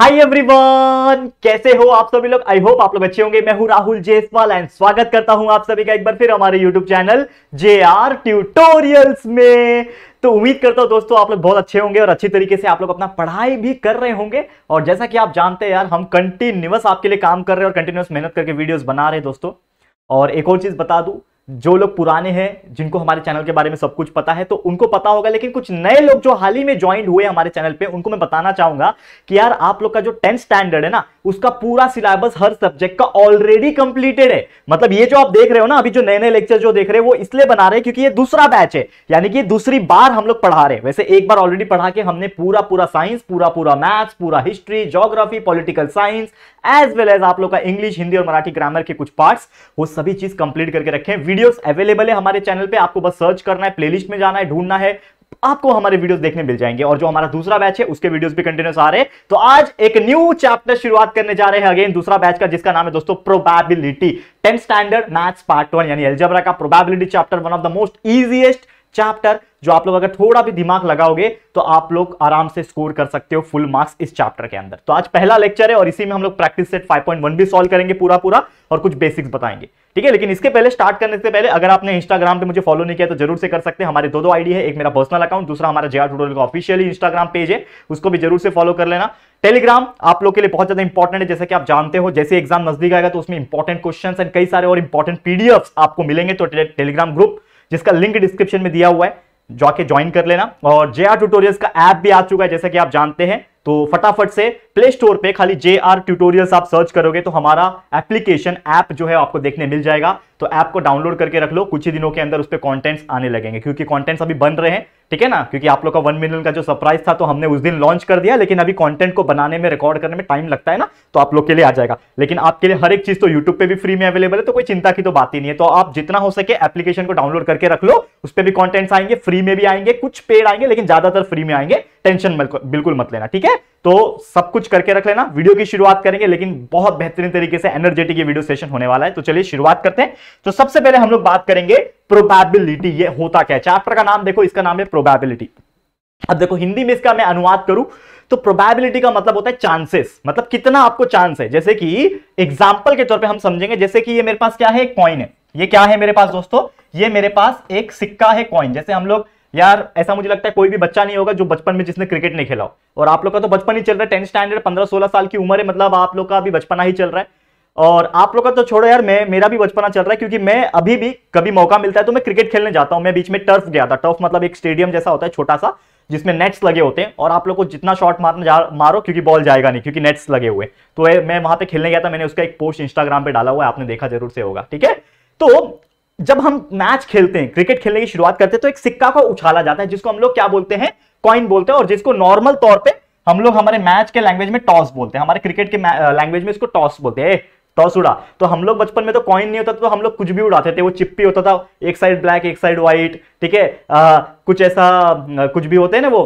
Hi everyone कैसे हो आप सभी लोग आई होप आप लोग अच्छे होंगे मैं हूं राहुल जेसवाल एंड स्वागत करता हूं आप सभी का एक बार फिर हमारे YouTube channel J R tutorials में तो उम्मीद करता हूं दोस्तों आप लोग बहुत अच्छे होंगे और अच्छी तरीके से आप लोग अपना पढ़ाई भी कर रहे होंगे और जैसा कि आप जानते हैं यार हम कंटिन्यूस आपके लिए काम कर रहे हैं और कंटिन्यूस मेहनत करके वीडियोज बना रहे दोस्तों और एक और चीज बता दू जो लोग पुराने हैं जिनको हमारे चैनल के बारे में सब कुछ पता है तो उनको पता होगा लेकिन कुछ नए लोग जो हाल ही में ज्वाइन हुए हमारे चैनल पे उनको मैं बताना चाहूंगा कि यार आप लोग का जो टेंथ स्टैंडर्ड है ना उसका पूरा सिलेबस हर सब्जेक्ट का ऑलरेडी कंप्लीटेड है मतलब ये जो आप देख रहे हो ना अभी जो नए नए लेक्चर जो देख रहे हैं वो इसलिए बना रहे हैं क्योंकि ये दूसरा बैच है यानी कि दूसरी बार हम लोग पढ़ा रहे हैं वैसे एक बार ऑलरेडी पढ़ा के हमने पूरा पूरा साइंस पूरा पूरा मैथ्स पूरा history geography political science as well as आप लोग का इंग्लिश हिंदी और मराठी ग्रामर के कुछ पार्ट्स वो सभी चीज कंप्लीट करके रखें वीडियोस अवेलेबल है हमारे चैनल पे आपको बस सर्च करना है प्लेलिस्ट में जाना है ढूंढना है आपको हमारे वीडियोस देखने मिल जाएंगे और जो हमारा दूसरा बैच है उसके वीडियोस भी कंटिन्यूस आ रहे हैं तो आज एक न्यू चैप्टर शुरुआत करने जा रहे हैं अगेन दूसरा बैच का जिसका नाम है दोस्तों probability tenth standard maths part one यानी एलजबरा का probability chapter one of the most easiest chapter जो आप लोग अगर थोड़ा भी दिमाग लगाओगे तो आप लोग आराम से स्कोर कर सकते हो फुल मार्क्स इस चैप्टर के अंदर तो आज पहला लेक्चर है और इसी में हम लोग प्रैक्टिस सेट 5.1 भी सॉल्व करेंगे पूरा पूरा और कुछ बेसिक्स बताएंगे ठीक है लेकिन इसके पहले स्टार्ट करने से पहले अगर आपने इंस्टाग्राम पे मुझे फॉलो नहीं किया तो जरूर से कर सकते हैं हमारे दो दो आईडी है एक मेरा पर्सनल अकाउंट दूसरा हमारा जया टूडोल का ऑफिशियली इंस्टाग्राम पेज है उसको भी जरूर से फॉलो कर लेना टेलीग्राम आप लोग के लिए बहुत ज्यादा इंपॉर्टेंट है जैसे कि आप जानते हो जैसे एग्जाम नजदीक आएगा तो उसमें इंपॉर्टेंट क्वेश्चन एंड कई सारे और इंपॉर्टेंट पीडीएफ आपको मिलेंगे तो टेलीग्राम ग्रुप जिसका लिंक डिस्क्रिप्शन में दिया हुआ है जाके ज्वाइन कर लेना और जे आर ट्यूटोरियल्स का ऐप भी आ चुका है जैसा कि आप जानते हैं तो फटाफट से प्ले स्टोर पे खाली जे आर ट्यूटोरियल्स आप सर्च करोगे तो हमारा एप्लीकेशन ऐप जो है आपको देखने मिल जाएगा तो ऐप को डाउनलोड करके रख लो कुछ ही दिनों के अंदर उस पर कॉन्टेंट्स आने लगेंगे क्योंकि कॉन्टेंट्स अभी बन रहे हैं ठीक है ना क्योंकि आप लोग का वन मिलियन का जो सरप्राइज था तो हमने उस दिन लॉन्च कर दिया लेकिन अभी कॉन्टेंट को बनाने में रिकॉर्ड करने में टाइम लगता है ना तो आप लोग के लिए आ जाएगा लेकिन आपके लिए हर एक चीज तो यूट्यूब पे भी फ्री में अवेलेबल है तो कोई चिंता की तो बात ही नहीं है तो आप जितना हो सके एप्लीकेशन को डाउनलोड करके रख लो उस पर भी कॉन्टेंट्स आएंगे फ्री में भी आएंगे कुछ पेड आएंगे लेकिन ज्यादातर फ्री में आएंगे टेंशन बिल्कुल मत लेना ठीक है तो सब कुछ कुछ करके रख लेना वीडियो की शुरुआत करेंगे लेकिन बहुत बेहतरीन तरीके से एनर्जेटिक ये वीडियो सेशन होने वाला है तो चलिए शुरुआत करते हैं तो सबसे पहले हम लोग बात करेंगे प्रोबेबिलिटी ये होता क्या चैप्टर का नाम देखो इसका नाम है प्रोबेबिलिटी अब देखो हिंदी में इसका मैं अनुवाद करूं तो प्रोबेबिलिटी का मतलब होता है चांसेस मतलब कितना आपको चांस है जैसे कि एग्जाम्पल के तौर पर हम समझेंगे जैसे कि ये मेरे पास क्या है कॉइन है ये क्या है मेरे पास दोस्तों ये मेरे पास एक सिक्का है कॉइन जैसे हम लोग यार ऐसा मुझे लगता है कोई भी बच्चा नहीं होगा जो बचपन में जिसने क्रिकेट नहीं खेला हो और आप लोग का तो बचपन ही चल रहा है टेंथ स्टैंडर्ड पंद्रह सोलह साल की उम्र है मतलब आप लोग का अभी बचपना ही चल रहा है और आप लोग का तो छोड़ो यार मैं मेरा भी बचपना चल रहा है क्योंकि मैं अभी भी कभी मौका मिलता है तो मैं क्रिकेट खेलने जाता हूँ मैं बीच में टर्फ गया था टर्फ मतलब एक स्टेडियम जैसा होता है छोटा सा जिसमें नेट्स लगे होते हैं और आप लोग को जितना शॉट मारना जा मारो क्योंकि बॉल जाएगा नहीं क्योंकि नेट्स लगे हुए तो मैं वहां पे खेलने गया था मैंने उसका एक पोस्ट इंस्टाग्राम पे डाला हुआ है आपने देखा जरूर से होगा ठीक है तो जब हम मैच खेलते हैं क्रिकेट खेलने की शुरुआत करते हैं तो एक सिक्का को उछाला जाता है जिसको हम लोग क्या बोलते हैं कॉइन बोलते हैं और जिसको नॉर्मल तौर पर हम लोग हमारे मैच के लैंग्वेज में टॉस बोलते हैं हमारे क्रिकेट के लैंग्वेज में इसको टॉस बोलते हैं टॉस उड़ा तो हम लोग बचपन में तो कॉइन नहीं होता तो हम लोग कुछ भी उड़ाते थे वो चिप्पी होता था एक साइड ब्लैक एक साइड व्हाइट ठीक है कुछ ऐसा कुछ भी होते हैं ना वो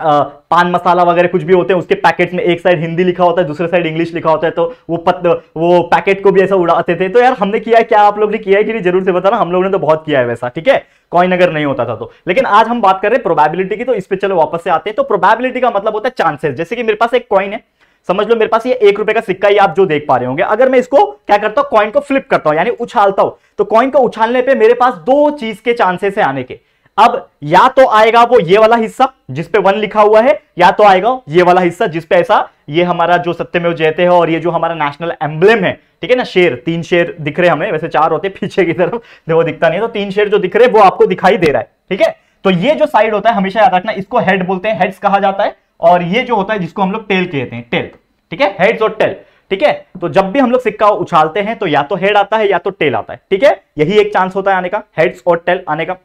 पान मसाला वगैरह कुछ भी होते हैं उसके पैकेट में एक साइड हिंदी लिखा होता है दूसरे साइड इंग्लिश लिखा होता है तो वो पत वो पैकेट को भी ऐसा उड़ाते थे तो यार हमने किया है क्या आप लोग ने किया है कि नहीं जरूर से बताना हम लोगों ने तो बहुत किया है वैसा ठीक है कॉइन अगर नहीं होता था तो लेकिन आज हम बात कर रहे हैं प्रोबेबिलिटी की तो इस पर चलो वापस से आते हैं तो प्रोबेबिलिटी का मतलब होता है चांसेस जैसे कि मेरे पास एक कॉइन है समझ लो मेरे पास ये एक रुपए का सिक्का ही आप जो देख पा रहे होंगे अगर मैं इसको क्या करता हूँ कॉइन को फ्लिप करता हूँ यानी उछालता हूँ तो कॉइन को उछालने पे मेरे पास दो चीज के चांसेस है आने के अब या तो आएगा वो ये वाला हिस्सा जिसपे वन लिखा हुआ है या तो आएगा ये वाला हिस्सा जिसपे ऐसा ये हमारा जो सत्यमेव जयते है और ये जो हमारा नेशनल एम्बलेम है ठीक है ना शेर तीन शेर दिख रहे हमें वैसे चार होते पीछे की तरफ वो दिखता नहीं तो तीन शेर जो दिख रहे वो आपको दिखाई दे रहा है ठीक है तो ये जो साइड होता है हमेशा याद रखना इसको हेड बोलते हैं हेड्स कहा जाता है और ये जो होता है जिसको हम लोग टेल कहते हैं टेल ठीक है हेड्स और टेल ठीक है तो जब भी हम लोग सिक्का उछालते हैं तो या तो हेड आता है या तो टेल आता है ठीक है यही एक चांस होता है आने का हेड्स और टेल आने का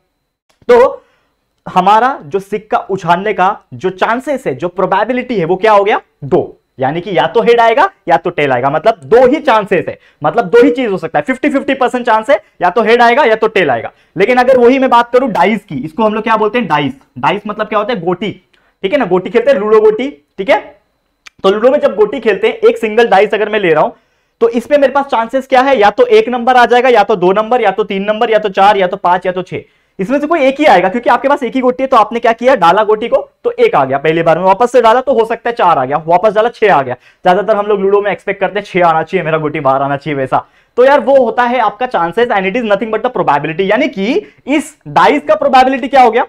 तो हमारा जो सिक्का उछालने का जो चांसेस है जो प्रोबेबिलिटी है वो क्या हो गया दो यानी कि या तो हेड आएगा या तो टेल आएगा मतलब दो ही चांसेस है मतलब दो ही चीज हो सकता है फिफ्टी फिफ्टी परसेंट चांस है या तो हेड आएगा या तो टेल आएगा लेकिन अगर वही मैं बात करूं डाइस की इसको हम लोग क्या बोलते हैं डाइस डाइस मतलब क्या होता है गोटी ठीक है ना गोटी खेलते हैं लूडो गोटी ठीक है तो लूडो में जब गोटी खेलते हैं एक सिंगल डाइस अगर मैं ले रहा हूं तो इसमें मेरे पास चांसेस क्या है या तो एक नंबर आ जाएगा या तो दो नंबर या तो तीन नंबर या तो चार या तो पांच या तो छह इसमें से कोई एक ही आएगा क्योंकि आपके पास एक ही गोटी है तो आपने क्या किया डाला गोटी को तो एक आ गया पहली बार में वापस से डाला तो हो सकता है चार आ गया वापस डाला छह आ गया ज्यादातर हम लोग लूडो में एक्सपेक्ट करते हैं छह आना चाहिए मेरा गोटी बाहर आना चाहिए वैसा तो यार वो होता है आपका chances and it is nothing but the probability यानी कि इस डाइस का प्रोबेबिलिटी क्या हो गया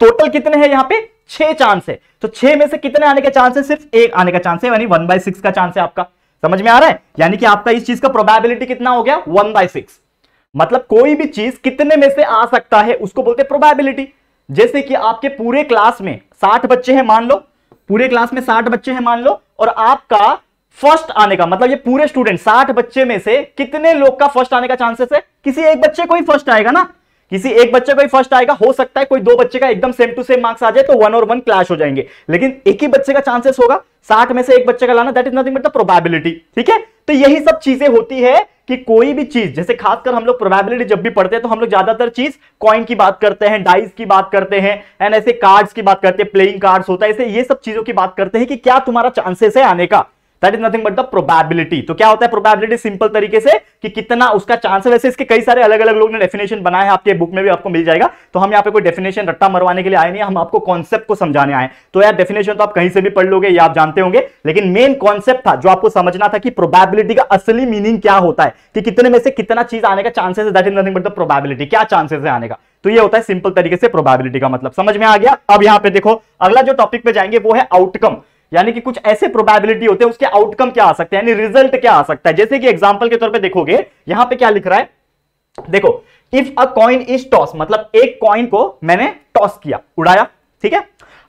टोटल कितने हैं यहाँ पे छह चांस है तो छह में से कितने आने के चांस है सिर्फ एक आने का चांस है यानी वन बाय सिक्स का चांस है आपका समझ में आ रहा है यानी कि आपका इस चीज का प्रोबेबिलिटी कितना हो गया वन बाय सिक्स मतलब कोई भी चीज कितने में से आ सकता है उसको बोलते हैं प्रोबेबिलिटी जैसे कि आपके पूरे क्लास में साठ बच्चे हैं मान लो पूरे क्लास में साठ बच्चे हैं मान लो और आपका फर्स्ट आने का मतलब ये पूरे स्टूडेंट साठ बच्चे में से कितने लोग का फर्स्ट आने का चांसेस है किसी एक बच्चे को ही फर्स्ट आएगा ना किसी एक बच्चे को ही फर्स्ट आएगा हो सकता है कोई दो बच्चे का एकदम सेम टू सेम मार्क्स आ जाए तो वन और वन क्लैश हो जाएंगे लेकिन एक ही बच्चे का चांसेस होगा साठ में से एक बच्चे का लाना that is nothing but the probability ठीक है तो यही सब चीजें होती है कि कोई भी चीज जैसे खासकर हम लोग प्रोबेबिलिटी जब भी पढ़ते हैं तो हम लोग ज्यादातर चीज कॉइन की बात करते हैं डाइस की बात करते हैं एंड ऐसे कार्ड्स की बात करते हैं प्लेइंग कार्ड्स होता है ऐसे ये सब चीजों की बात करते हैं कि क्या तुम्हारा चांसेस है आने का that is nothing but the probability तो क्या होता है प्रोबेबिलिटी सिंपल तरीके से कि कितना उसका चांस है वैसे इसके कई सारे अलग अलग लोग ने डेफिनेशन बनाए हैं आपके बुक में भी आपको मिल जाएगा तो हम यहाँ पे कोई डेफिनेशन रट्टा मरवाने के लिए आए नहीं हम आपको कॉन्सेप्ट को समझाने आए तो यार डेफिनेशन तो आप कहीं से भी पढ़ लोगे या आप जानते होंगे लेकिन मेन कॉन्सेप्ट था जो आपको समझना था कि प्रोबेबिलिटी का असली मीनिंग क्या होता है कि कितने में से कितना चीज आने का चांसेस है that is nothing but the probability क्या चांसेस है आने का तो ये होता है सिंपल तरीके से प्रोबेबिलिटी का मतलब समझ में आ गया अब यहाँ पे देखो अगला जो टॉपिक पे जाएंगे वो है आउटकम यानी कि कुछ ऐसे प्रोबेबिलिटी होते हैं उसके आउटकम क्या आ सकते हैं यानी रिजल्ट क्या आ सकता है जैसे कि एग्जाम्पल के तौर पर देखोगे यहां पर क्या लिख रहा है देखो if a coin is toss मतलब एक कॉइन को मैंने टॉस किया उड़ाया ठीक है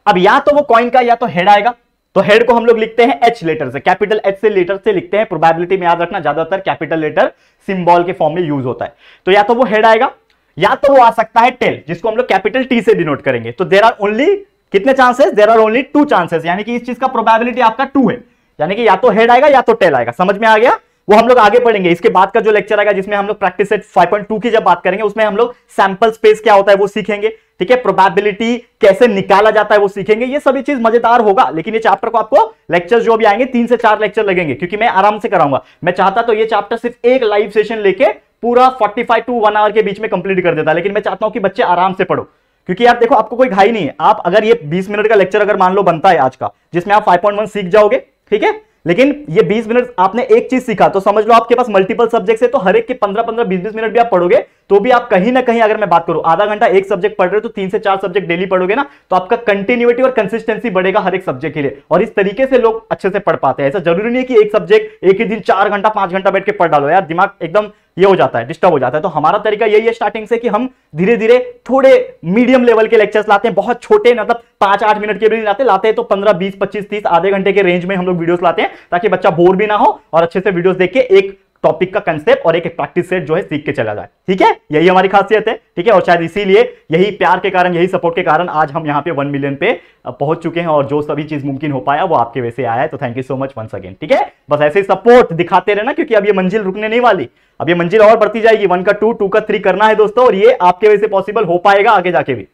अब या तो वो कॉइन का या तो हेड आएगा तो हेड को हम लोग लिखते हैं एच लेटर से कैपिटल एच से लेटर से लिखते हैं प्रोबेबिलिटी में याद रखना ज्यादातर कैपिटल लेटर सिंबल के फॉर्म में यूज होता है तो या तो वो हेड आएगा या तो वो आ सकता है टेल जिसको हम लोग कैपिटल टी से डिनोट करेंगे तो देर आर ओनली कितने chances there are only two chances यानी कि इस चीज का प्रोबेबिलिटी आपका टू है यानी कि या तो हेड आएगा या तो टेल आएगा समझ में आ गया वो हम लोग आगे पढ़ेंगे इसके बाद का जो लेक्चर आएगा जिसमें हम लोग प्रैक्टिस सेट 5.2 की जब बात करेंगे उसमें हम लोग सैंपल स्पेस क्या होता है वो सीखेंगे ठीक है प्रोबेबिलिटी कैसे निकाला जाता है वो सीखेंगे ये सभी चीज मजेदार होगा लेकिन ये चैप्टर को आपको लेक्चर जो भी आएंगे तीन से चार लेक्चर लगेंगे क्योंकि मैं आराम से कराऊंगा मैं चाहता तो ये चैप्टर सिर्फ एक लाइव सेशन लेके पूरा फोर्टी टू वन आवर के बीच में कंप्लीट कर देता लेकिन मैं चाहता हूं कि बच्चे आराम से पढ़ो क्योंकि यार देखो आपको कोई घाई नहीं है आप अगर ये 20 मिनट का लेक्चर अगर मान लो बनता है आज का जिसमें आप 5.1 सीख जाओगे ठीक है लेकिन ये 20 मिनट आपने एक चीज सीखा तो समझ लो आपके पास मल्टीपल सब्जेक्ट्स है तो हर एक के 15 15 20 20 मिनट भी आप पढ़ोगे तो भी आप कहीं ना कहीं अगर मैं बात करूं आधा घंटा एक सब्जेक्ट पढ़ रहे हो तो तीन से चार सब्जेक्ट डेली पढ़ोगे ना तो आपका कंटिन्यूटी और कंसिस्टेंसी बढ़ेगा हर एक सब्जेक्ट के लिए और इस तरीके से लोग अच्छे से पढ़ पाते हैं ऐसा जरूरी नहीं है कि एक सब्जेक्ट एक ही दिन चार घंटा पांच घंटा बैठ के पढ़ डालो यार दिमाग एकदम ये हो जाता है डिस्टर्ब हो जाता है तो हमारा तरीका यही है स्टार्टिंग से कि हम धीरे धीरे थोड़े मीडियम लेवल के लेक्चर्स लाते हैं बहुत छोटे मतलब पांच आठ मिनट के भी लाते लाते हैं तो पंद्रह बीस पच्चीस तीस आधे घंटे के रेंज में हम लोग वीडियोस लाते हैं ताकि बच्चा बोर भी ना हो और अच्छे से वीडियोस देख के एक टॉपिक का कंसेप्ट और एक प्रैक्टिस सेट जो है सीख के चला जाए ठीक है यही हमारी खासियत है ठीक है और शायद इसीलिए यही प्यार के कारण यही सपोर्ट के कारण आज हम यहाँ पे वन मिलियन पे पहुंच चुके हैं और जो सभी चीज मुमकिन हो पाया वो आपके वैसे आया है तो thank you so much once again ठीक है बस ऐसे ही सपोर्ट दिखाते रहना क्योंकि अब ये मंजिल रुकने नहीं वाली अब ये मंजिल और बढ़ती जाएगी वन का टू टू का थ्री करना है दोस्तों और ये आपके वैसे पॉसिबल हो पाएगा आगे जाके भी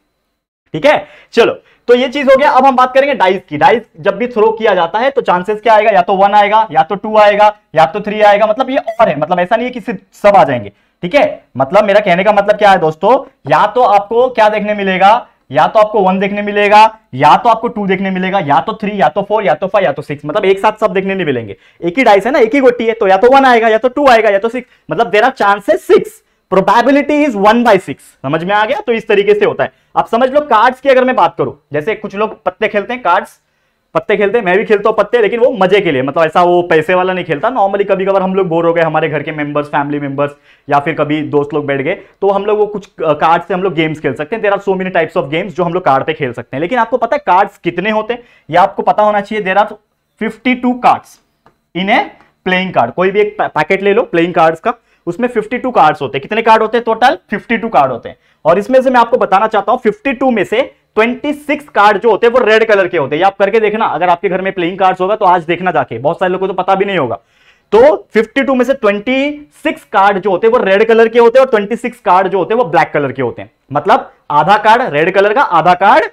ठीक है चलो तो ये चीज हो गया अब हम बात करेंगे डाइस की डाइस जब भी थ्रो किया जाता है तो चांसेस क्या आएगा या तो वन आएगा या तो टू आएगा या तो थ्री आएगा मतलब ये और है मतलब ऐसा नहीं है कि सिर्फ सब आ जाएंगे ठीक है मतलब मेरा कहने का मतलब क्या है दोस्तों या तो आपको क्या देखने मिलेगा या तो आपको वन देखने मिलेगा या तो आपको टू देखने मिलेगा या तो थ्री या तो फोर या तो फाइव या तो सिक्स मतलब एक साथ सब देखने नहीं मिलेंगे एक ही डाइस है ना एक ही गोटी है तो या तो वन आएगा या तो टू आएगा या तो सिक्स मतलब there are chances six probability is one by six समझ में आ गया तो इस तरीके से होता है अब समझ लो कार्ड्स की अगर मैं बात करूं जैसे कुछ लोग पत्ते खेलते हैं कार्ड्स पत्ते खेलते हैं मैं भी खेलता हूं पत्ते लेकिन वो मजे के लिए मतलब ऐसा वो पैसे वाला नहीं खेलता नॉर्मली कभी कभार हम लोग बोर हो गए हमारे घर के मेंबर्स फैमिली मेंबर्स या फिर कभी दोस्त लोग बैठ गए तो हम लोग वो कुछ कार्ड से हम लोग गेम्स खेल सकते हैं there are so many types of games जो हम लोग कार्ड पे खेल सकते हैं लेकिन आपको पता है कार्ड्स कितने होते हैं या आपको पता होना चाहिए there are fifty cards in a playing card कोई भी एक पैकेट ले लो प्लेइंग कार्ड्स का उसमें 52 कार्ड्स होते हैं कितने कार्ड होते हैं टोटल 52 कार्ड होते हैं और इसमें से मैं आपको बताना चाहता हूं 52 में से 26 कार्ड जो होते हैं वो रेड कलर के होते हैं आप करके देखना अगर आपके घर में प्लेइंग कार्ड होगा तो आज देखना जाके बहुत सारे लोगों को तो पता भी नहीं होगा तो 52 में से 26 कार्ड जो होते हैं वो रेड कलर के होते हैं और 26 कार्ड जो होते हैं वो ब्लैक कलर के होते हैं मतलब आधा कार्ड रेड कलर का आधा कार्ड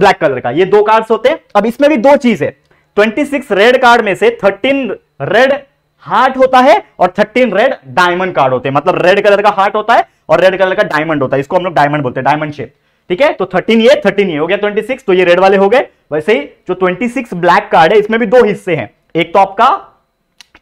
ब्लैक कलर का ये दो कार्ड्स होते हैं अब इसमें भी दो चीज है 26 रेड कार्ड में से 13 रेड हार्ट होता है और थर्टीन रेड डायमंड कार्ड होते हैं मतलब रेड कलर का हार्ट होता है और रेड कलर का डायमंड होता है इसको हम लोग डायमंड बोलते हैं डायमंड शेप ठीक है तो थर्टीन ये थर्टीन ये हो गया ट्वेंटी सिक्स तो ये रेड वाले हो गए वैसे ही जो ट्वेंटी सिक्स ब्लैक कार्ड है इसमें भी दो हिस्से हैं एक तो आपका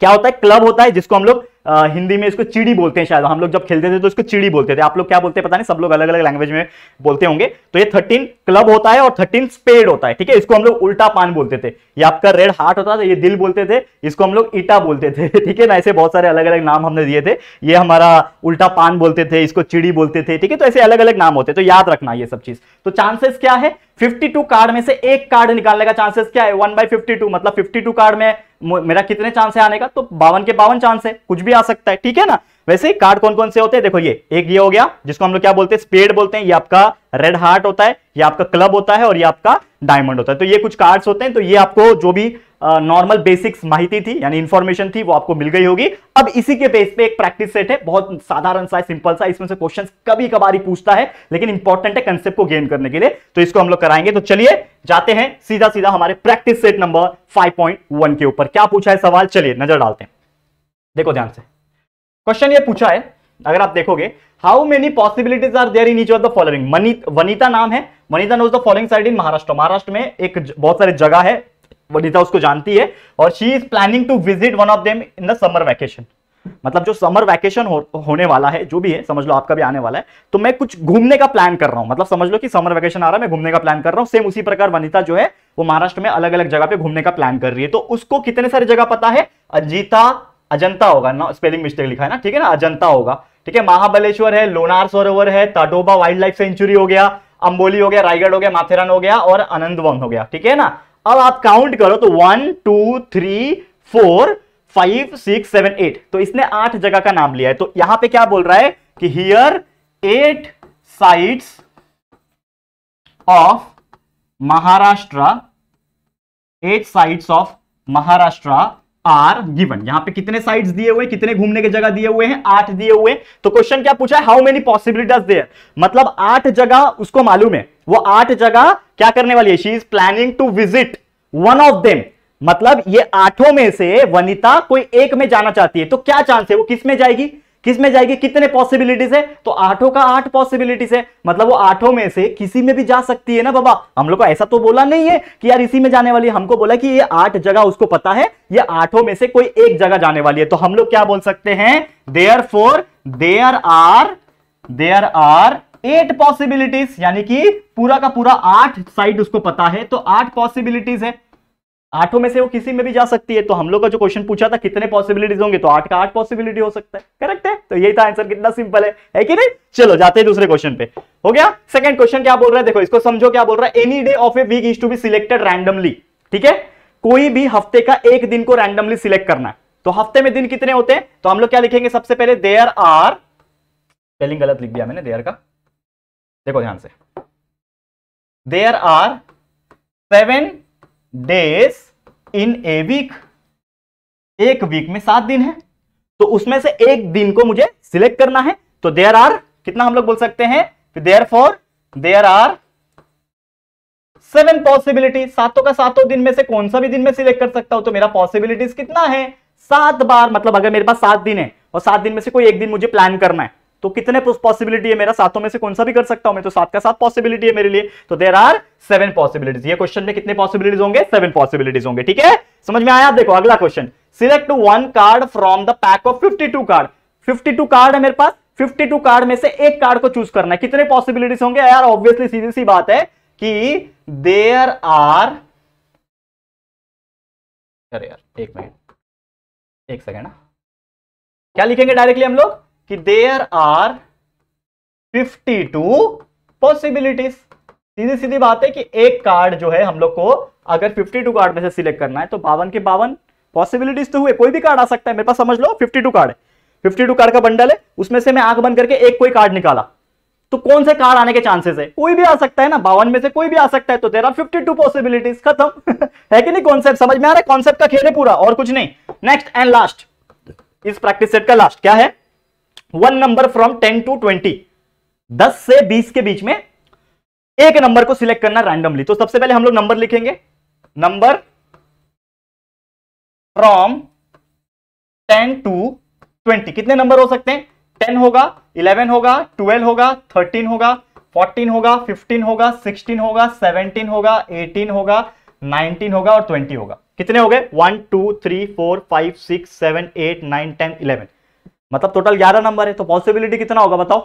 क्या होता है क्लब होता है जिसको हम लोग आ, हिंदी में इसको चिड़ी बोलते हैं शायद हम लोग जब खेलते थे तो इसको चिड़ी बोलते थे आप लोग क्या बोलते हैं पता नहीं सब लोग अलग अलग लैंग्वेज में बोलते होंगे तो ये थर्टीन क्लब होता है और थर्टीन स्पेड होता है ठीक है इसको हम लोग उल्टा पान बोलते थे ये आपका रेड हार्ट होता था ये दिल बोलते थे इसको हम लोग ईटा बोलते थे ठीक है ना ऐसे बहुत सारे अलग अलग नाम हमने दिए थे ये हमारा उल्टा पान बोलते थे इसको चिड़ी बोलते थे ठीक है तो ऐसे अलग अलग नाम होते तो याद रखना ये सब चीज तो चांसेस क्या है 52 कार्ड में से एक कार्ड निकालने का चांसेस क्या है 1 बाई 52 मतलब 52 कार्ड में मेरा कितने चांस है आने का तो बावन के बावन चांस है कुछ भी आ सकता है ठीक है ना वैसे ही कार्ड कौन कौन से होते हैं देखो ये एक ये हो गया जिसको हम लोग क्या बोलते हैं स्पेड बोलते हैं ये आपका रेड हार्ट होता है ये आपका क्लब होता है और ये आपका डायमंड होता है तो ये कुछ कार्ड्स होते हैं तो ये आपको जो भी नॉर्मल बेसिक्स माहिती थी यानी इन्फॉर्मेशन थी वो आपको मिल गई होगी अब इसी के बेस पे एक प्रैक्टिस सेट है बहुत साधारण सा है सिंपल सा इसमें से क्वेश्चन कभी कभार ही पूछता है लेकिन इंपॉर्टेंट है कंसेप्ट को गेन करने के लिए तो इसको हम लोग कराएंगे तो चलिए जाते हैं सीधा सीधा हमारे प्रैक्टिस सेट नंबर फाइव के ऊपर क्या पूछा है सवाल चलिए नजर डालते हैं देखो ध्यान से क्वेश्चन ये पूछा है अगर आप देखोगे how many possibilities are there in each of the following Vanita नाम है Vanita knows the following side in Maharashtra Maharashtra में एक बहुत सारी जगह है वनीता उसको जानती है और she is planning to visit one of them in the summer vacation मतलब जो समर वैकेशन हो, होने वाला है जो भी है समझ लो आपका भी आने वाला है तो मैं कुछ घूमने का प्लान कर रहा हूं मतलब समझ लो कि समर वैकेशन आ रहा है मैं घूमने का प्लान कर रहा हूं सेम उसी प्रकार वनिता जो है वो महाराष्ट्र में अलग अलग जगह पे घूमने का प्लान कर रही है तो उसको कितने सारी जगह पता है अजीता अजंता होगा ना स्पेलिंग मिस्टेक लिखा है ना ठीक है ना अजंता होगा ठीक है महाबलेश्वर है लोनार सरोवर है ताडोबा वाइल्ड लाइफ सेंचुरी हो गया अंबोली हो गया रायगढ़ हो गया माथेरान हो गया और आनंदवन हो गया ठीक है ना अब आप काउंट करो तो one two three four five six seven eight तो इसने आठ जगह का नाम लिया है तो यहां पे क्या बोल रहा है कि here eight sites of Maharashtra eight sites of Maharashtra are given यहां पे कितने साइड्स दिए हुए कितने घूमने के जगह दिए हुए हैं आठ दिए हुए तो क्वेश्चन क्या पूछा है हाउ मेनी पॉसिबिलिटीज देयर मतलब आठ जगह उसको मालूम है वो आठ जगह क्या करने वाली है she is planning to visit one of them मतलब ये आठों में से वनिता कोई एक में जाना चाहती है तो क्या चांस है वो किस में जाएगी किस में जाएगी कितने पॉसिबिलिटीज है तो आठों का आठ पॉसिबिलिटीज है मतलब वो आठों में से किसी में भी जा सकती है ना बाबा हम लोग को ऐसा तो बोला नहीं है कि यार इसी में जाने वाली है हमको बोला कि ये आठ जगह उसको पता है ये आठों में से कोई एक जगह जाने वाली है तो हम लोग क्या बोल सकते हैं there four there are there are eight possibilities यानी कि पूरा का पूरा आठ साइड उसको पता है तो आठ पॉसिबिलिटीज है आठों में से वो किसी में भी जा सकती है तो हम लोग का जो क्वेश्चन पूछा था कितने पॉसिबिलिटीज होंगे तो आठ का आठ पॉसिबिलिटी हो सकता है करेक्ट है तो यही था आंसर कितना सिंपल है है कि नहीं चलो जाते हैं दूसरे क्वेश्चन पे हो गया सेकंड क्वेश्चन क्या बोल रहा है देखो इसको समझो क्या बोल रहा है any day of a week is to be selected randomly ठीक है कोई भी हफ्ते का एक दिन को रैंडमली सिलेक्ट करना तो हफ्ते में दिन कितने होते हैं तो हम लोग क्या लिखेंगे सबसे पहले देयर आर स्पेलिंग गलत लिख दिया मैंने देयर का देखो ध्यान से there are seven days in a week एक वीक में सात दिन है तो उसमें से एक दिन को मुझे सिलेक्ट करना है तो देयर आर कितना हम लोग बोल सकते हैं there for there are seven possibility सातों का सातों दिन में से कौन सा भी दिन में सिलेक्ट कर सकता हूं तो मेरा पॉसिबिलिटीज कितना है सात बार मतलब अगर मेरे पास सात दिन है और सात दिन में से कोई एक दिन मुझे प्लान करना है तो कितने पॉसिबिलिटी है मेरा सातों में से कौन सा भी कर सकता हूं मैं तो सात का सात पॉसिबिलिटी है मेरे लिए तो देर आर सेवन पॉसिबिलिटीज ये क्वेश्चन में कितने पॉसिबिलिटीज होंगे सेवन पॉसिबिलिटीज होंगे ठीक है समझ में आया देखो अगला question select one card from the pack of fifty card fifty card है मेरे पास 52 कार्ड में से एक कार्ड को चूज करना है कितने पॉसिबिलिटीज होंगे यार ऑब्वियसली सीधी सी बात है कि देयर आर अरे यार एक मिनट एक सेकेंड हाँ। क्या लिखेंगे डायरेक्टली हम लोग कि देयर आर 52 पॉसिबिलिटीज सीधी सीधी बात है कि एक कार्ड जो है हम लोग को अगर 52 कार्ड में से सिलेक्ट करना है तो बावन के बावन पॉसिबिलिटीज तो हुए कोई भी कार्ड आ सकता है मेरे पास समझ लो 52 कार्ड है 52 कार्ड का बंडल है उसमें से मैं आंख बंद करके एक कोई कार्ड निकाला तो कौन से कार्ड आने के चांसेस है कोई भी आ सकता है ना बावन में से कोई भी आ सकता है तो there are fifty two possibilities खत्म है कि नहीं कॉन्सेप्ट समझ में आ रहा है कॉन्सेप्ट का खेल है पूरा और कुछ नहीं नेक्स्ट एंड लास्ट इस प्रैक्टिस सेट का लास्ट क्या है one number from ten to twenty दस से बीस के बीच में एक नंबर को सिलेक्ट करना रैंडमली तो सबसे पहले हम लोग नंबर लिखेंगे number from ten to twenty कितने नंबर हो सकते हैं टेन होगा इलेवन होगा ट्वेल्व होगा थर्टीन होगा फोर्टीन होगा फिफ्टीन होगा सिक्सटीन होगा सेवनटीन होगा एटीन होगा नाइनटीन होगा और ट्वेंटी होगा कितने हो गए one two three four five six seven eight nine ten eleven मतलब टोटल ग्यारह नंबर है तो पॉसिबिलिटी कितना होगा बताओ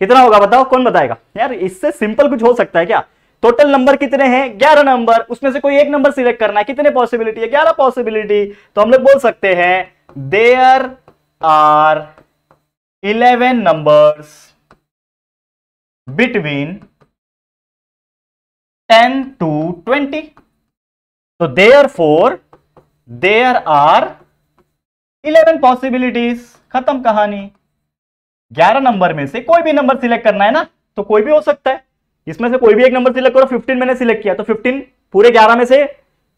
कितना होगा बताओ कौन बताएगा यार इससे सिंपल कुछ हो सकता है क्या टोटल नंबर कितने हैं ग्यारह नंबर उसमें से कोई एक नंबर सिलेक्ट करना है कितने पॉसिबिलिटी है ग्यारह पॉसिबिलिटी तो हम लोग बोल सकते हैं there are eleven number between ten to twenty तो there four there are eleven possibilities खत्म कहानी ग्यारह नंबर में से कोई भी नंबर सिलेक्ट करना है ना तो कोई भी हो सकता है इसमें से कोई भी एक नंबर सिलेक्ट करो फिफ्टीन मैंने सिलेक्ट किया तो फिफ्टीन पूरे ग्यारह में से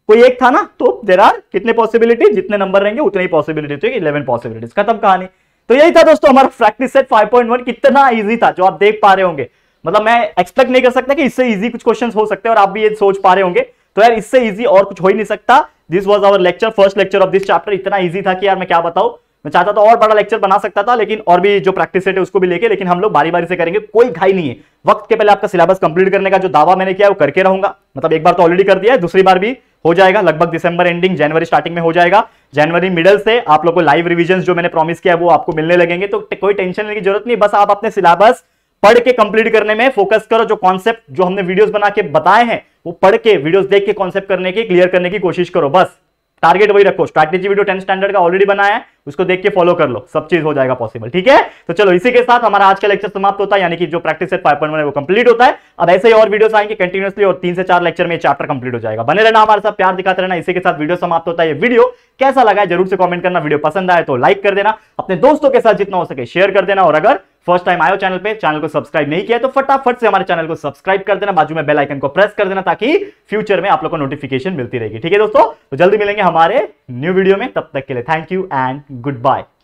कोई एक था ना तो देर आर कितने पॉसिबिलिटी जितने नंबर रहेंगे उतने ही पॉसिबिलिटी इलेवन पॉसिबिलिटीज खत्म कहानी तो यही था दोस्तों हमारा प्रैक्टिस सेट 5.1 कितना इजी था जो आप देख पा रहे होंगे मतलब मैं एक्सपेक्ट नहीं कर सकता कि इससे इजी कुछ क्वेश्चंस हो सकते हैं और आप भी ये सोच पा रहे होंगे तो यार इससे इजी और कुछ हो ही नहीं सकता this was our lecture first lecture of this chapter इतना ईजी था कि यार मैं क्या बताऊ मैं चाहता था और बड़ा लेक्चर बना सकता था लेकिन और भी जो प्रैक्टिस सेट है उसको भी लेके लेकिन हम लोग बारी बारी से करेंगे कोई घाई नहीं है वक्त के पहले आपका सिलेबस कंप्लीट करने का जो दावा मैंने किया वो करके रहूंगा मतलब एक बार तो ऑलरेडी कर दिया है दूसरी बार भी हो जाएगा लगभग दिसंबर एंडिंग जनवरी स्टार्टिंग में हो जाएगा जनवरी मिडल से आप लोग को लाइव रिविजन जो मैंने प्रॉमिस किया है वो आपको मिलने लगेंगे तो कोई टेंशन लेने की जरूरत नहीं बस आप अपने सिलेबस पढ़ के कंप्लीट करने में फोकस करो जो कॉन्सेप्ट जो हमने वीडियोस बना के बताए हैं वो पढ़ के वीडियोस देख के कॉन्सेप्ट करने की क्लियर करने की कोशिश करो बस टारगेट वही रखो स्ट्रैटेजी वीडियो टेंथ स्टैंडर्ड का ऑलरेडी बनाया है उसको देख के फॉलो कर लो सब चीज हो जाएगा पॉसिबल ठीक है तो चलो इसी के साथ हमारा आज का लेक्चर समाप्त होता है यानी कि जो प्रैक्टिस सेट फाइव है वो कंप्लीट होता है अब ऐसे ही और वीडियो आएंगे कंटिन्यूसली और तीन से चार लेक्चर में चैप्टर कंप्लीट हो जाएगा बने रहना हमारे साथ प्यार दिखाते रहना इसी के साथ वीडियो समाप्त होता है ये वीडियो कैसा लगा है जरूर से कॉमेंट करना वीडियो पसंद आए तो लाइक कर देना अपने दोस्तों के साथ जितना हो सके शेयर कर देना और अगर फर्स्ट टाइम आयो चैनल पे चैनल को सब्सक्राइब नहीं किया तो फटाफट से हमारे चैनल को सब्सक्राइब कर देना बाजू में बेल आइकन को प्रेस कर देना ताकि फ्यूचर में आप लोग को नोटिफिकेशन मिलती रहेगी ठीक है दोस्तों तो जल्दी मिलेंगे हमारे न्यू वीडियो में तब तक के लिए thank you and good bye